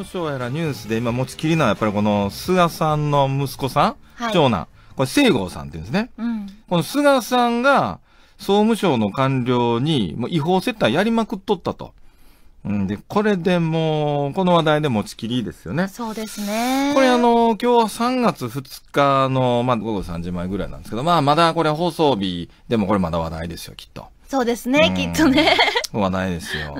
務省やらニュースで今持ちきりなやっぱりこの菅さんの息子さん、はい、長男、これ西郷さんっていうんですね。うん、この菅さんが総務省の官僚にもう違法接待やりまくっとったと。うん、で、これでもう、この話題で持ちきりですよね。そうですね。これあの、今日は3月2日の、まあ、午後3時前ぐらいなんですけど、まあ、まだこれ放送日でもこれまだ話題ですよ、きっと。そうですね、きっとね。はないですよ。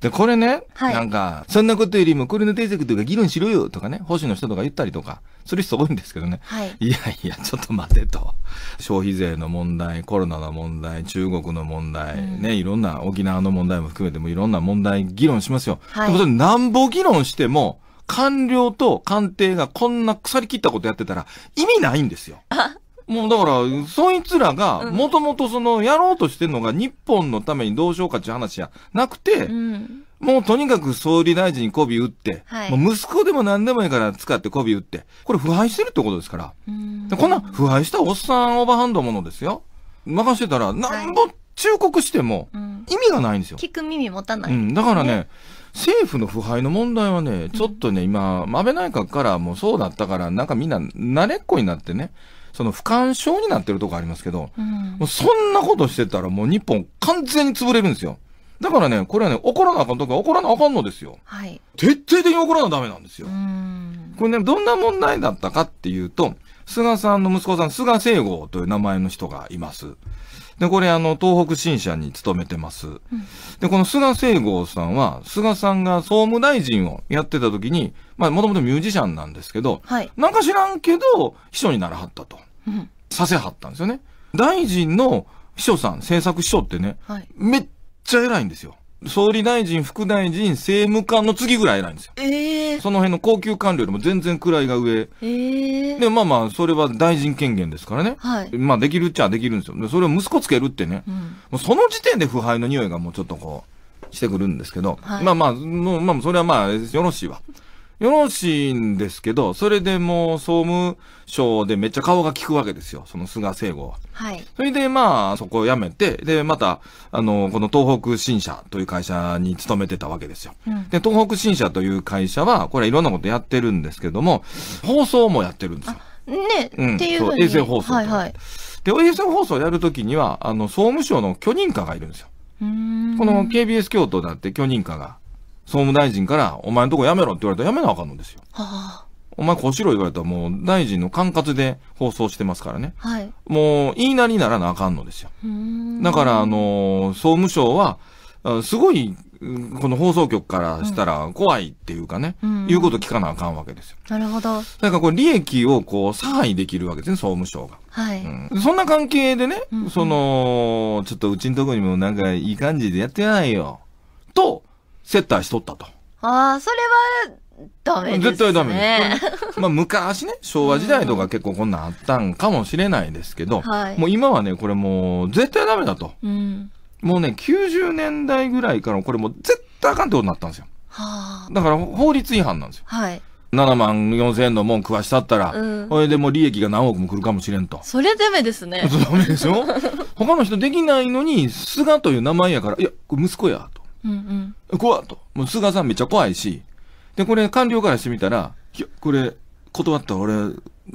で、これね、はいなんか、そんなことよりもこれの定石というか議論しろよとかね、保守の人とか言ったりとか、する人多いんですけどね。はいいやいや、ちょっと待てと。消費税の問題、コロナの問題、中国の問題、ね、いろんな沖縄の問題も含めてもいろんな問題議論しますよ。はいでもそれなんぼ議論しても、官僚と官邸がこんな腐り切ったことやってたら意味ないんですよ。もうだから、そいつらが、もともとその、やろうとしてるのが日本のためにどうしようかっていう話じゃなくて、うん、もうとにかく総理大臣に媚び打って、はい、もう息子でも何でもいいから使って媚び打って、これ腐敗してるってことですから。でこんな腐敗したおっさんオーバーハンドものですよ。任してたら、なんぼ忠告しても、意味がないんですよ。はい、聞く耳持たない、ね、うん、だからね、政府の腐敗の問題はね、ちょっとね、今、安倍内閣からもそうだったから、なんかみんな慣れっこになってね、その不干渉になってるとこありますけど、うん、もうそんなことしてたらもう日本完全に潰れるんですよ。だからね、これはね、怒らなあかんときは怒らなあかんのですよ。はい、徹底的に怒らなダメなんですよ。これね、どんな問題だったかっていうと、菅さんの息子さん、菅聖吾という名前の人がいます。で、これ、あの、東北新社に勤めてます。で、この菅聖郷さんは、菅さんが総務大臣をやってた時に、まあ、もともとミュージシャンなんですけど、はい、なんか知らんけど、秘書にならはったと。うん、させはったんですよね。大臣の秘書さん、政策秘書ってね、はい、めっちゃ偉いんですよ。総理大臣、副大臣、政務官の次ぐらいなんですよ。えー、その辺の高級官僚よりも全然位が上。えー、で、まあまあ、それは大臣権限ですからね。はい、まあ、できるっちゃできるんですよ。それを息子つけるってね。うん、もうその時点で腐敗の匂いがもうちょっとこう、してくるんですけど。はい、まあまあ、もうまあ、それはまあ、よろしいわ。よろしいんですけど、それでもう総務省でめっちゃ顔が効くわけですよ、その菅聖吾は。はい。それでまあ、そこを辞めて、で、また、あの、この東北新社という会社に勤めてたわけですよ。うん、で、東北新社という会社は、これいろんなことやってるんですけども、放送もやってるんですよ。ね、うん、っていうう衛星放送。はいはい。で、衛星放送やるときには、あの、総務省の許認可がいるんですよ。この KBS 京都だって許認可が総務大臣からお前のとこやめろって言われたらやめなあかんのですよ。はあ、お前こうしろ言われたらもう大臣の管轄で放送してますからね。はい、もう言いなりにならなあかんのですよ。だからあの総務省はすごいこの放送局からしたら怖いっていうかね、うん、いうこと聞かなあかんわけですよ。なるほど。だからこれ利益をこう差配できるわけですね、総務省が。はい。うん、そんな関係でね、うん、その、ちょっとうちのとこにもなんかいい感じでやってないよ。と、接待しとったと。ああ、それは、ダメですね。絶対ダメです。まあ昔ね、昭和時代とか結構こんなんあったんかもしれないですけど、はい、もう今はね、これもう絶対ダメだと、うん。もうね、90年代ぐらいからこれもう絶対あかんってことになったんですよ。はあ、だから法律違反なんですよ。はい。7万4千円のもん食わしたったら、うん、れでもう利益が何億もくるかもしれんと。それダメですね。ダ メでしょ他の人できないのに、菅という名前やから、いや、これ息子や。うんうん、怖っと。もう菅さんめっちゃ怖いし、で、これ官僚からしてみたら、これ断ったら俺、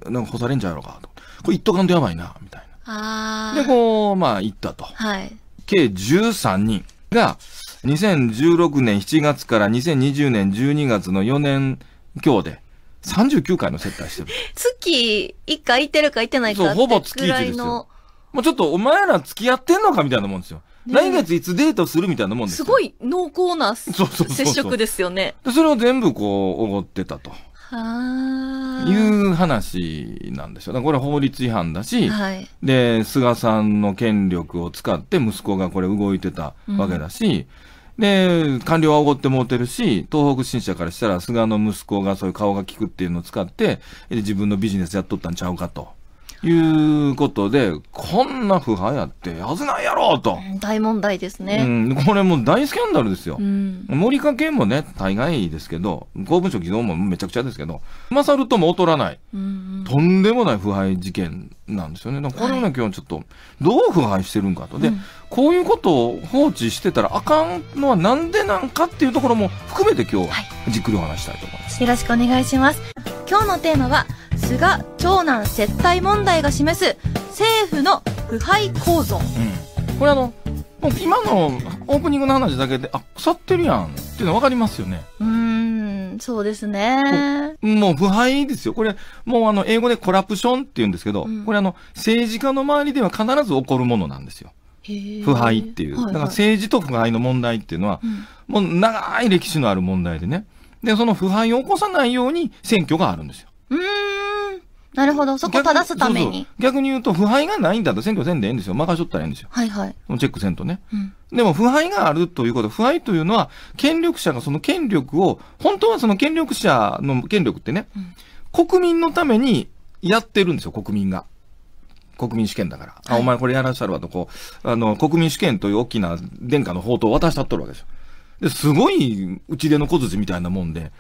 なんか干されんじゃうのかと。これ一っとかんとやばいな、みたいな。で、こう、まあ行ったと。はい。計13人が、2016年7月から2020年12月の4年今日で、39回の接待してる。月1回行ってるか行ってないかそう、ほぼ月1ですよ。もうちょっとお前ら付き合ってんのかみたいなもんですよ。来月いつデートするみたいなもんですすごい濃厚な接触ですよね。それを全部こう、おごってたと。はいう話なんですよ。これ法律違反だし、はい、で、菅さんの権力を使って息子がこれ動いてたわけだし、うん、で、官僚はおごってもうてるし、東北新社からしたら菅の息子がそういう顔が利くっていうのを使って、自分のビジネスやっとったんちゃうかと。いうことで、こんな腐敗やってやずないやろと。大問題ですね。うん、これもう大スキャンダルですよ。うん、森川県もね、大概ですけど、公文書偽造もめちゃくちゃですけど、勝るとも劣らない、うん、とんでもない腐敗事件なんですよね。これをね、今日ちょっと、どう腐敗してるんかと。で、うん、こういうことを放置してたらあかんのはなんでなんかっていうところも含めて今日はじっくりお話したいと思います。はい、よろしくお願いします。今日のテーマは、ですが長男接待問題が示す政府の腐敗構造、うん、これあのもう今のオープニングの話だけであ腐ってるやんっていうの分かりますよねうんそうですねもう腐敗ですよこれもうあの英語でコラプションって言うんですけど、うん、これあの政治家の周りでは必ず起こるものなんですよ腐敗っていう、はいはい、だから政治と腐敗の問題っていうのは、うん、もう長い歴史のある問題でねでその腐敗を起こさないように選挙があるんですようんなるほど。そこ正すために。逆に言うと、腐敗がないんだと選挙せんでええんですよ。任しとったらええんですよ。はいはい。チェックせんとね。うん、でも、腐敗があるということ、腐敗というのは、権力者がその権力を、本当はその権力者の権力ってね、うん、国民のためにやってるんですよ、国民が。国民主権だから。はい、あ、お前これやらしたるわと、こう、あの、国民主権という大きな殿下の宝刀を渡したっとるわけですよ。で、すごい、打ち出の小槌みたいなもんで、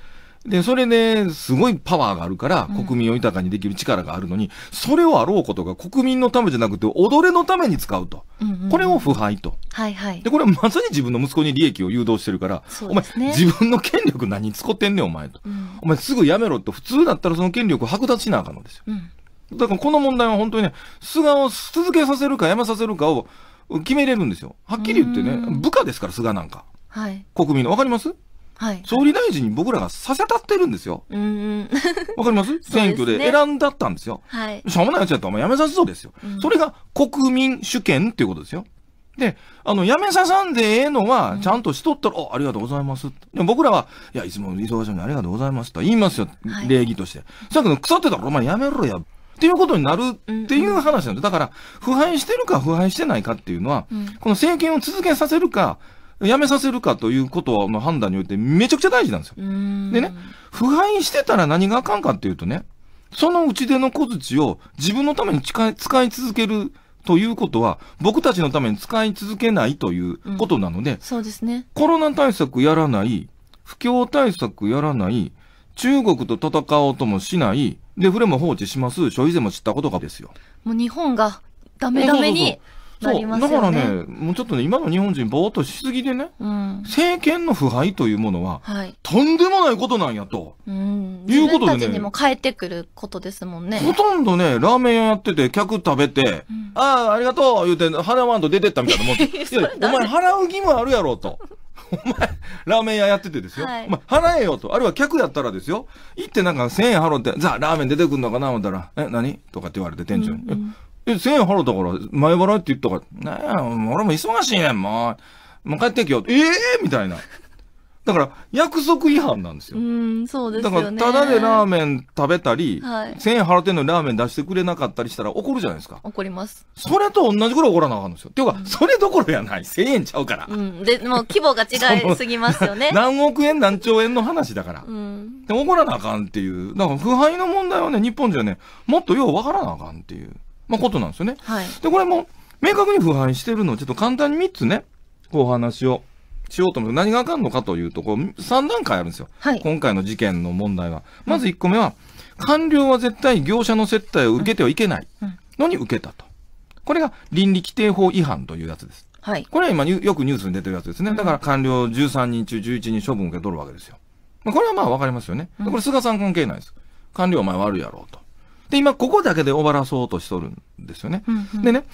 で、それですごいパワーがあるから、国民を豊かにできる力があるのに、うん、それをあろうことが国民のためじゃなくて、踊れのために使うと。うんうんこれを腐敗と。はいはい。で、これはまさに自分の息子に利益を誘導してるから、ね、お前、自分の権力何使ってんねん、お前と、うん、お前すぐやめろと。普通だったらその権力を剥奪しなあかんのですよ。うん、だからこの問題は本当にね、菅を続けさせるかやめさせるかを決めれるんですよ。はっきり言ってね、部下ですから、菅なんか。はい。国民の、わかりますはい、総理大臣に僕らがさせたってるんですよ。わ、かります 選挙で選んだったんですよ。はい、しょうもないやつやったらお前やめさせそうですよ、うん、それが国民主権っていうことですよ。で、あの、やめささんでええのは、ちゃんとしとったら、うん、ありがとうございます。で僕らは、いや、いつも忙しいのにありがとうございますと言いますよ、はい、礼儀として。さっきの腐ってたら、お前やめろや。っていうことになるっていう話なんです。だから、腐敗してるか腐敗してないかっていうのは、うん、この政権を続けさせるか、辞めさせるかということの判断においてめちゃくちゃ大事なんですよ。でね、腐敗してたら何があかんかっていうとね、そのうちでの小槌を自分のために使い続けるということは、僕たちのために使い続けないということなので、うん、そうですね。コロナ対策やらない、不況対策やらない、中国と戦おうともしない、デフレも放置します、消費税も知ったことがですよ。もう日本がダメダメにそう、だからね、もうちょっとね、今の日本人、ぼーっとしすぎでね、うん、政権の腐敗というものは、はい、とんでもないことなんやと、うん、いうことでね。自分にも変えてくることですもんね。ほとんどね、ラーメン屋やってて、客食べて、うん、ああ、ありがとう言うて、払わんと出てったみたいなもんね。お前、払う義務あるやろと。お前、ラーメン屋やっててですよ。はい、払えよと。あるいは客やったらですよ。行ってなんか1000円払って、ザ、ラーメン出てくんのかな思ったら、え、何とかって言われて店長に。うんうんえ、1000円払ったから、前払いって言ったから、ねえ、俺も忙しいねん、もう。もう帰ってきよ。ええー、みたいな。だから、約束違反なんですよ。うん、そうですね。だから、ただでラーメン食べたり、はい、1000円払ってんのにラーメン出してくれなかったりしたら怒るじゃないですか。怒ります。それと同じぐらい怒らなあかんですよ。っていうか、それどころやない。1000円ちゃうから。うん。で、もう規模が違いすぎますよね。何億円何兆円の話だから。うん。で、怒らなあかんっていう。だから、腐敗の問題はね、日本じゃね、もっとようわからなあかんっていう。まあ、ことなんですよね。はい、で、これも明確に腐敗してるのをちょっと簡単に3つね、こう話をしようと思う何があかんのかというと、こう3段階あるんですよ、はい。今回の事件の問題は。まず1個目は、官僚は絶対業者の接待を受けてはいけないのに受けたと。これが倫理規定法違反というやつです。はい、これは今よくニュースに出てるやつですね。だから官僚13人中11人処分を受け取るわけですよ。これはまあわかりますよね。これ菅さん関係ないです。官僚お前悪いやろうと。で、今、ここだけで終わらそうとしとるんですよね。うんうん、でね、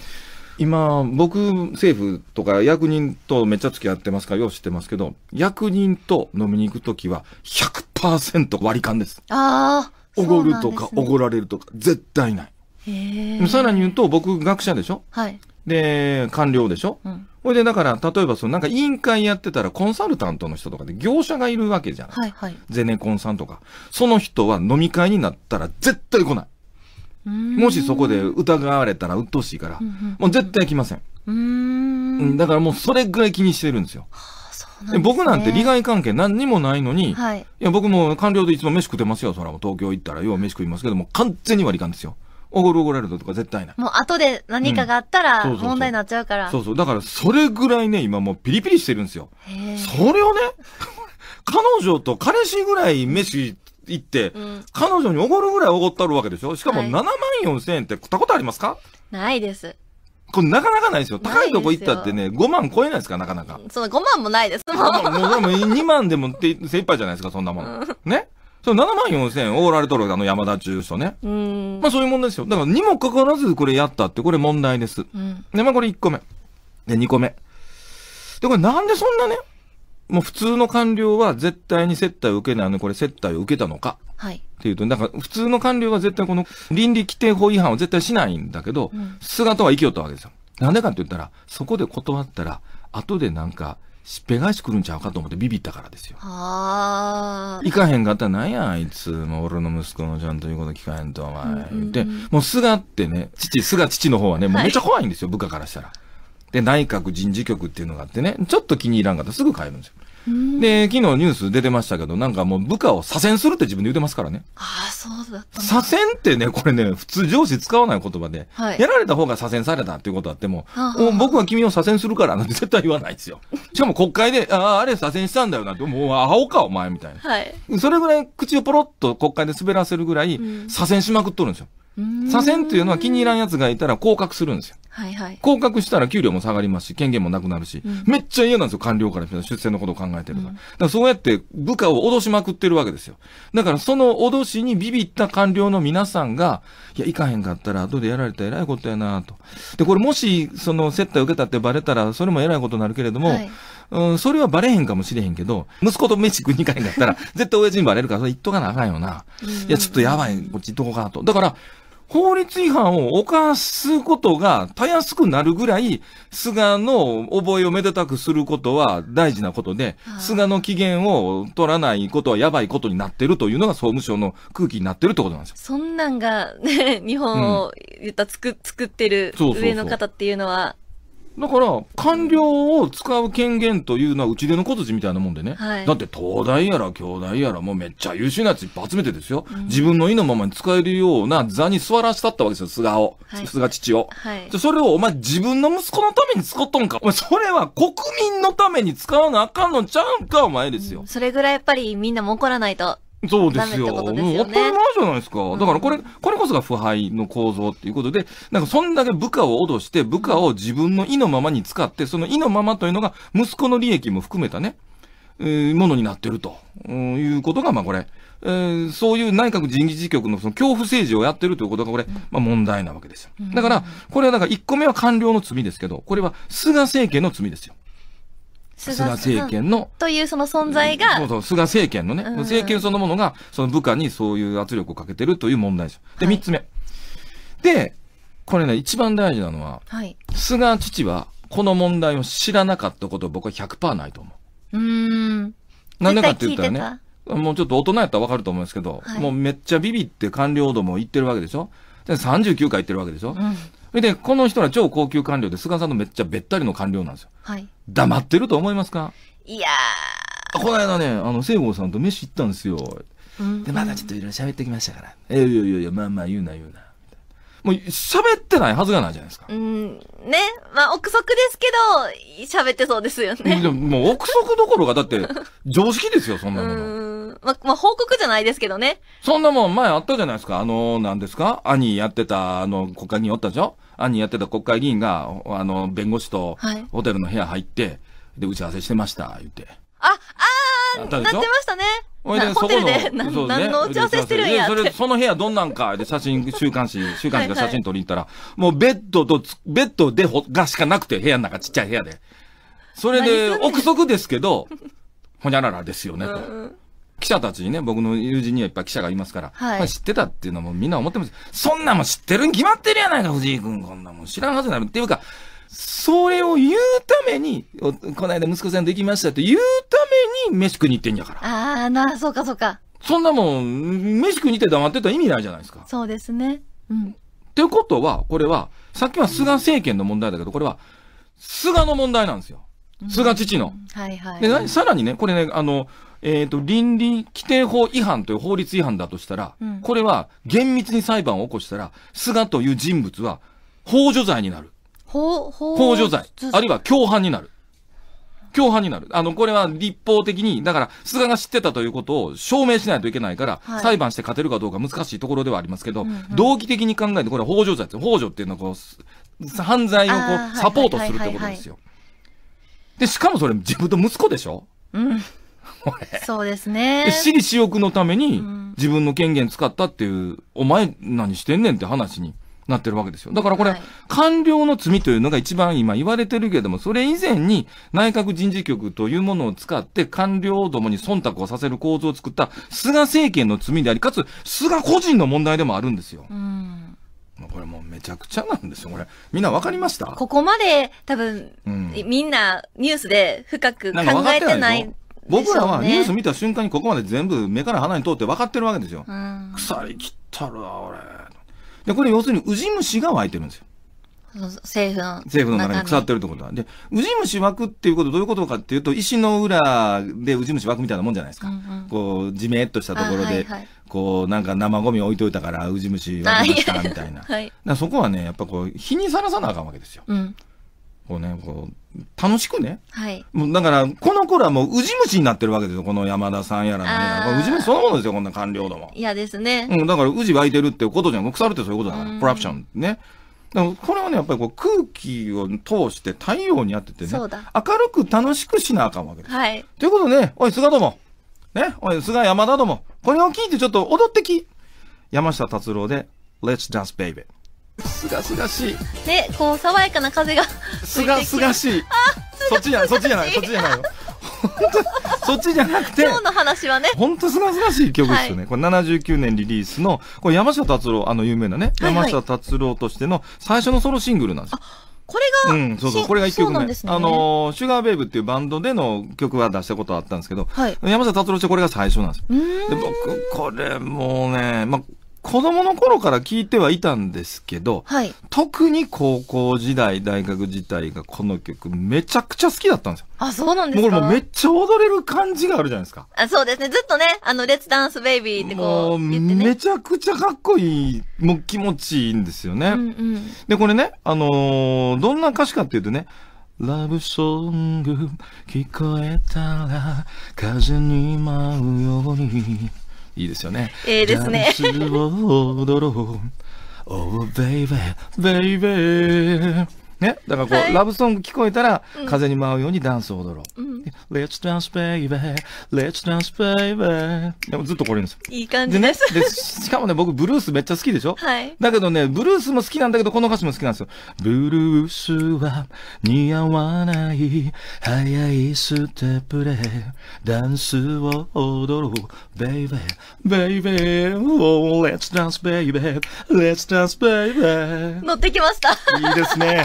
今、僕、政府とか役人とめっちゃ付き合ってますから、よう知ってますけど、役人と飲みに行くときは100%割り勘です。ああ。おごるとか、おご、ね、られるとか、絶対ない。え。さらに言うと、僕、学者でしょはい。で、官僚でしょ、うん、これで、だから、例えば、その、なんか委員会やってたら、コンサルタントの人とかで、業者がいるわけじゃない。はいはい。ゼネコンさんとか。その人は飲み会になったら、絶対来ない。もしそこで疑われたら鬱陶しいから、もう絶対来ません。うんだからもうそれぐらい気にしてるんですよ。なね、僕なんて利害関係何にもないのに、はい、いや僕も官僚でいつも飯食ってますよ、そらも東京行ったらよう飯食いますけども、完全に割り勘ですよ。おごるおごられるとか絶対ない。もう後で何かがあったら問題になっちゃうから。そうそうだからそれぐらいね、今もうピリピリしてるんですよ。それをね、彼女と彼氏ぐらい飯行って、うん、彼女におごるぐらいおごったるわけでしょしかも7万4千円って食ったことありますかないです。これなかなかないですよ。高いとこ行ったってね、5万超えないですか、なかなか。その5万もないですもん。もうも2万でも精一杯じゃないですか、そんなもん。うん、ねその7万4千円おられとるあの山田中人ね。うん。まあそういう問題ですよ。だからにもかかわらずこれやったって、これ問題です。うん。で、まあこれ1個目。で、2個目。で、これなんでそんなね、もう普通の官僚は絶対に接待を受けないので、これ接待を受けたのか。はい。っていうと、なんか普通の官僚は絶対この倫理規定法違反を絶対しないんだけど、うん、姿は生きよったわけですよ。なんでかって言ったら、そこで断ったら、後でなんか、しっぺ返し来るんちゃうかと思ってビビったからですよ。ああ。行かへんかったらなんや、あいつ。もう俺の息子のちゃんと言うこと聞かへんと、お前。で、もう菅ってね、父、菅父の方はね、もうめっちゃ怖いんですよ、はい、部下からしたら。で、内閣人事局っていうのがあってね、ちょっと気に入らんかったらすぐ変えるんですよ。で、昨日ニュース出てましたけど、なんかもう部下を左遷するって自分で言ってますからね。ああ、そうだった左遷ってね、これね、普通上司使わない言葉で、はい、やられた方が左遷されたっていうことあっても、はあはあ、僕は君を左遷するからなんて 絶対言わないですよ。しかも国会で、ああ、あれ左遷したんだよなんて、もうあおかお前みたいな。はい、それぐらい口をポロッと国会で滑らせるぐらい、左遷しまくっとるんですよ。左遷っていうのは気に入らん奴がいたら降格するんですよ。はいはい、降格したら給料も下がりますし、権限もなくなるし、うん、めっちゃ嫌なんですよ、官僚から出世のことを考えてるから。うん、だからそうやって部下を脅しまくってるわけですよ。だからその脅しにビビった官僚の皆さんが、いや、行かへんかったら後でやられたらえらいことやなと。で、これもし、その接待を受けたってバレたら、それもえらいことになるけれども、はい、うん、それはバレへんかもしれへんけど、息子と飯食いに行かへんかったら、絶対親父にバレるから、それ言っとかなあかんよな。いや、ちょっとやばい、こっち行っとこうかと。だから、法律違反を犯すことがたやすくなるぐらい、菅の覚えをめでたくすることは大事なことで、菅の機嫌を取らないことはやばいことになってるというのが総務省の空気になってるってことなんですよ。そんなんが、ね、日本を言った、うん、作作ってる上の方っていうのは、だから、官僚を使う権限というのは、うちでの小槌みたいなもんでね。はい、だって、東大やら、京大やら、もうめっちゃ優秀なやついっぱい集めてですよ。うん、自分の意のままに使えるような座に座らしたったわけですよ、菅を。はい、菅父を。はい、それを、お前自分の息子のために使っとんか。お前、それは国民のために使わなあかんのちゃうんか、お前ですよ、うん。それぐらいやっぱりみんなも怒らないと。そうですよ。もう当たり前じゃないですか。だからこれ、これこそが腐敗の構造っていうことで、なんかそんだけ部下を脅して、部下を自分の意のままに使って、その意のままというのが息子の利益も含めたね、えー、ものになってると、うん、いうことが、まあこれ、えー、そういう内閣人事事局のその恐怖政治をやってるということがこれ、まあ問題なわけですよ。だから、これはだから1個目は官僚の罪ですけど、これは菅政権の罪ですよ。菅政権の。というその存在が。そうそう、菅政権のね、うん、政権そのものが、その部下にそういう圧力をかけてるという問題です。で、三つ目、はい。で、これね、一番大事なのは、はい、菅父は、この問題を知らなかったこと僕は100%ないと思う。うん。なんでかって言ったらね、もうちょっと大人やったらわかると思うんですけど、はい、もうめっちゃビビって官僚ども言ってるわけでしょで ?39 回言ってるわけでしょ、うんで、この人は超高級官僚で、菅さんのめっちゃべったりの官僚なんですよ。はい。黙ってると思いますかいやー。この間ね、あの、西郷さんと飯行ったんですよ。うん、で、まだちょっといろいろ喋ってきましたから。え、いやいやいや、まあまあ言うな言うな。もう喋ってないはずがないじゃないですか。うん、ね。まあ、憶測ですけど、喋ってそうですよね。でも、もう憶測どころが、だって、常識ですよ、そんなもの。うんま、まあ、報告じゃないですけどね。そんなもん前あったじゃないですか。あの、何ですか兄やってた、あの、国会議員おったでしょ兄やってた国会議員が、あの、弁護士と、ホテルの部屋入って、はい、で、打ち合わせしてました、言って。あ、あなってましたね。おいで、ホテルで、何の打ち合わせしてるんやそれ、その部屋どんなんか、で、写真、週刊誌、週刊誌が写真撮りに行ったら、もうベッドと、ベッドでほ、がしかなくて、部屋の中、ちっちゃい部屋で。それで、憶測ですけど、ほにゃららですよね、と。記者たちにね、僕の友人にはいっぱい記者がいますから、はい、知ってたっていうのもみんな思ってます。そんなもん知ってるに決まってるやないか、藤井君。こんなもん知らんはずになる。っていうか、それを言うために、この間息子さんできましたって言うために飯食いに行ってんやから。ああ、なあ、そうかそうか。そんなもん、飯食いに行って黙ってたら意味ないじゃないですか。そうですね。うん。ってことは、これは、さっきは菅政権の問題だけど、これは、菅の問題なんですよ。菅父の。うん、はいはい。で、さらにね、これね、あの、えっ、ー、と、倫理規定法違反という法律違反だとしたら、うん、これは厳密に裁判を起こしたら、菅という人物は、法助罪になる。ほう助罪。あるいは共犯になる。共犯になる。あの、これは立法的に、だから、菅が知ってたということを証明しないといけないから、はい、裁判して勝てるかどうか難しいところではありますけど、うんうん、動機的に考えて、これは法助罪です。法助っていうのは、こう、犯罪をこう、サポートするってことですよ。で、しかもそれ自分と息子でしょうん。そうですね。私利私欲のために、自分の権限使ったっていう、お前何してんねんって話になってるわけですよ。だからこれ、はい、官僚の罪というのが一番今言われてるけれども、それ以前に内閣人事局というものを使って官僚どもに忖度をさせる構造を作った菅政権の罪であり、かつ菅個人の問題でもあるんですよ。うんこれもうめちゃくちゃなんですよ、これ。みんなわかりましたここまで多分、うん、みんなニュースで深く考えてない。僕らはニュース見た瞬間にここまで全部目から鼻に通って分かってるわけですよ。うん、腐りきったるわ、俺。で、これ要するにウジ虫が湧いてるんですよ。政府の。政府の中に腐ってるってことは。で、ウジ虫湧くっていうことどういうことかっていうと、石の裏でウジ虫湧くみたいなもんじゃないですか。うんうん、こう、じめっとしたところで、はいはい、こう、なんか生ゴミ置いといたから、ウジ虫湧きましたみたいな。はい、そこはね、やっぱこう、日にさらさなあかんわけですよ。うんこうね、こう、楽しくね。はい。もうだから、この頃はもう、うじ虫になってるわけですよ。この山田さんやらなんや虫そのものですよ、こんな官僚ども。いやですね。うん、だから、うじ湧いてるってことじゃん。腐るってそういうことだから。コラプションね。でもこれはね、やっぱりこう空気を通して太陽にあっててね、そうだ。明るく楽しくしなあかんわけです。はい。ということで、ね、おい、菅ども、ね、おい、菅山田ども、これを聞いてちょっと踊ってき。山下達郎で、Let's Dance Baby。すがすがしい。ね、こう、爽やかな風が。すがすがしい。そっちじゃない、そっちじゃない、そっちじゃないよ。そっちじゃなくて。今日の話はね。本当すがすがしい曲ですよね。はい、これ79年リリースの、これ山下達郎、あの有名なね、はいはい、山下達郎としての最初のソロシングルなんですよ。これが、うん、そうそう、これが一曲ね、ねあの、シュガーベイブっていうバンドでの曲は出したことあったんですけど、はい、山下達郎してこれが最初なんですよ。で僕、これもうね、まあ、子供の頃から聞いてはいたんですけど、はい、特に高校時代、大学時代がこの曲めちゃくちゃ好きだったんですよ。あ、そうなんですかもうめっちゃ踊れる感じがあるじゃないですか。あそうですね。ずっとね、あの、レッツダンスベイビーってこう、ね、めちゃくちゃかっこいい、もう気持ちいいんですよね。うんうん、で、これね、あのー、どんな歌詞かっていうとね、ラブソング聞こえたら風に舞うようにいいですよね。ええー、ですね。ダンスを踊ろう。oh, baby, baby. ね、だからこう、はい、ラブソング聞こえたら、風に舞うようにダンスを踊ろう。うん、Let's dance baby, let's dance baby. でもずっとこれですいい感じです。でねで、しかもね、僕ブルースめっちゃ好きでしょ、はい、だけどね、ブルースも好きなんだけど、この歌詞も好きなんですよ。ブルースは似合わない、早いステップで、ダンスを踊ろう。Baby, baby, oh, let's dance baby, let's dance baby. 乗ってきました。いいですね。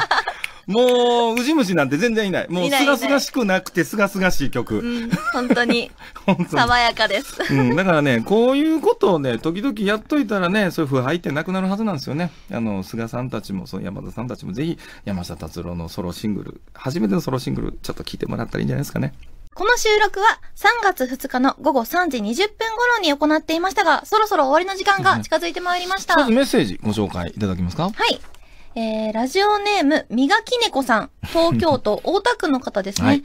もう、ウジ虫なんて全然いない。もう、すがすがしくなくて、すがすがしい曲。うん、本当に 本当に爽やかです。うん、だからね、こういうことをね、時々やっといたらね、そういう腐敗ってなくなるはずなんですよね。あの、菅さんたちも、その山田さんたちも、ぜひ、山下達郎のソロシングル、初めてのソロシングル、ちょっと聞いてもらったらいいんじゃないですかね。この収録は3月2日の午後3時20分頃に行っていましたが、そろそろ終わりの時間が近づいてまいりました。まずメッセージご紹介いただけますかはい。えー、ラジオネーム、みがきねこさん。東京都 大田区の方ですね。はい、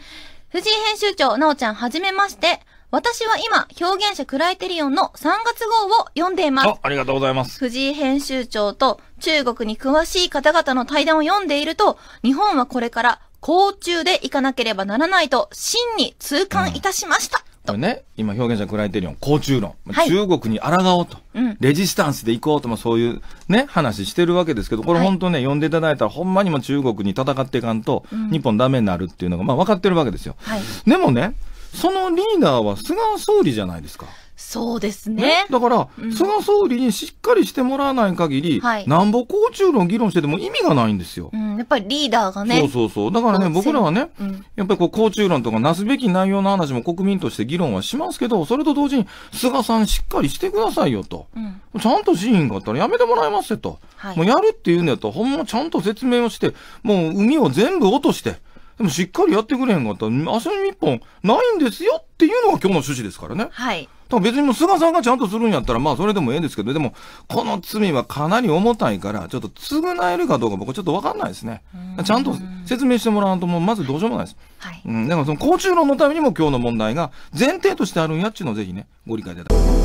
藤井編集長、なおちゃん、はじめまして。私は今、表現者クライテリオンの3月号を読んでいます。あ、ありがとうございます。藤井編集長と中国に詳しい方々の対談を読んでいると、日本はこれから、甲中で行かなければならないと、真に痛感いたしました。うんれね、今表現者クライテリオン、高中論。はい、中国に抗おうと、うん、レジスタンスで行こうと、まあ、そういうね、話してるわけですけど、これ本当ね、はい、読んでいただいたら、ほんまにも中国に戦っていかんと、うん、日本ダメになるっていうのが、まあ分かってるわけですよ。はい、でもね、そのリーダーは菅総理じゃないですか。そうですね。ねだから、うん、菅総理にしっかりしてもらわない限り、はい、なん高中論議論してても意味がないんですよ。うん、やっぱりリーダーがね。そうそうそう。だからね、僕らはね、うん、やっぱりこう、高中論とかなすべき内容の話も国民として議論はしますけど、それと同時に、菅さんしっかりしてくださいよと。うん、ちゃんとしいがあったらやめてもらいますよと。はい、もうやるっていうんやったら、ほんまちゃんと説明をして、もう海を全部落として、でもしっかりやってくれへんかったら、足の一本ないんですよっていうのが今日の趣旨ですからね。はい。だから別にもう菅さんがちゃんとするんやったら、まあそれでもええんですけど、でも、この罪はかなり重たいから、ちょっと償えるかどうか僕ちょっとわかんないですね。ちゃんと説明してもらわんと、もうまずどうしようもないです。はい。うん、だからその、公中論のためにも今日の問題が前提としてあるんやっちゅうのをぜひね、ご理解いただきたい。